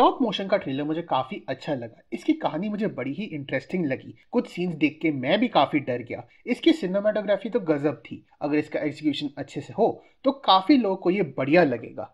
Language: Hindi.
स्टॉप मोशन का ट्रेलर मुझे काफी अच्छा लगा इसकी कहानी मुझे बड़ी ही इंटरेस्टिंग लगी कुछ सीन्स देख के मैं भी काफी डर गया इसकी सिनेमाटोग्राफी तो गजब थी अगर इसका एग्जीक्यूशन अच्छे से हो तो काफी लोगों को ये बढ़िया लगेगा